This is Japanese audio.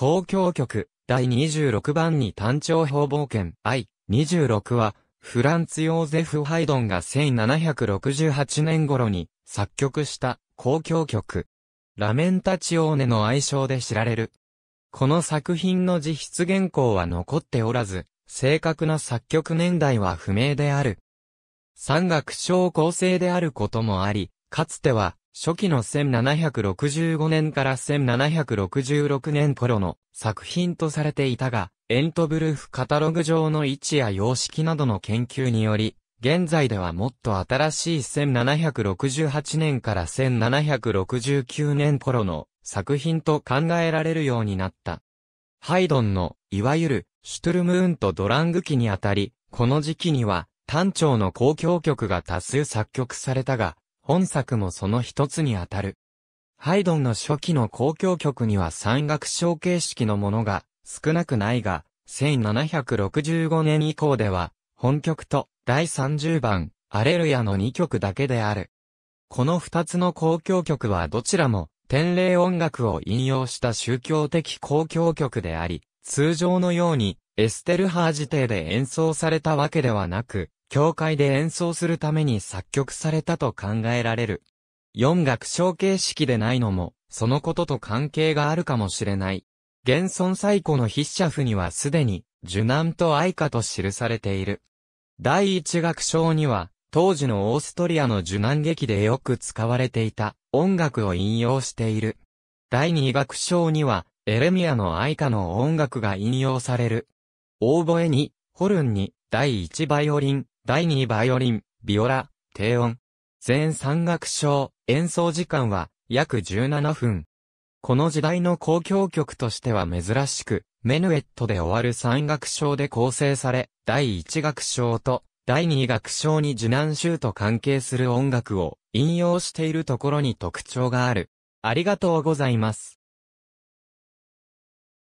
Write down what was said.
交響曲、第26番に単調方冒険 I26 は、フランツ・ヨーゼフ・ハイドンが1768年頃に作曲した交響曲。ラメンタチオーネの愛称で知られる。この作品の実質原稿は残っておらず、正確な作曲年代は不明である。山岳賞構成であることもあり、かつては初期の1765年から1766年頃の作品とされていたが、エントブルーフカタログ上の位置や様式などの研究により、現在ではもっと新しい1768年から1769年頃の作品と考えられるようになった。ハイドンの、いわゆる、シュトゥルムーンとドラング期にあたり、この時期には、単調の交響曲が多数作曲されたが、本作もその一つにあたる。ハイドンの初期の公共曲には三楽章形式のものが少なくないが、1765年以降では、本曲と第30番、アレルヤの2曲だけである。この2つの公共曲はどちらも、天霊音楽を引用した宗教的公共曲であり、通常のように、エステルハージ邸で演奏されたわけではなく、教会で演奏するために作曲されたと考えられる。四楽章形式でないのも、そのことと関係があるかもしれない。現存最古の筆者譜にはすでに、受難と愛歌と記されている。第一楽章には、当時のオーストリアの受難劇でよく使われていた音楽を引用している。第二楽章には、エレミアの愛歌の音楽が引用される。オーボエに、ホルンに、第一バイオリン、第2バイオリン、ビオラ、低音。全三楽章、演奏時間は約17分。この時代の交響曲としては珍しく、メヌエットで終わる三楽章で構成され、第1楽章と第2楽章に受難集と関係する音楽を引用しているところに特徴がある。ありがとうございます。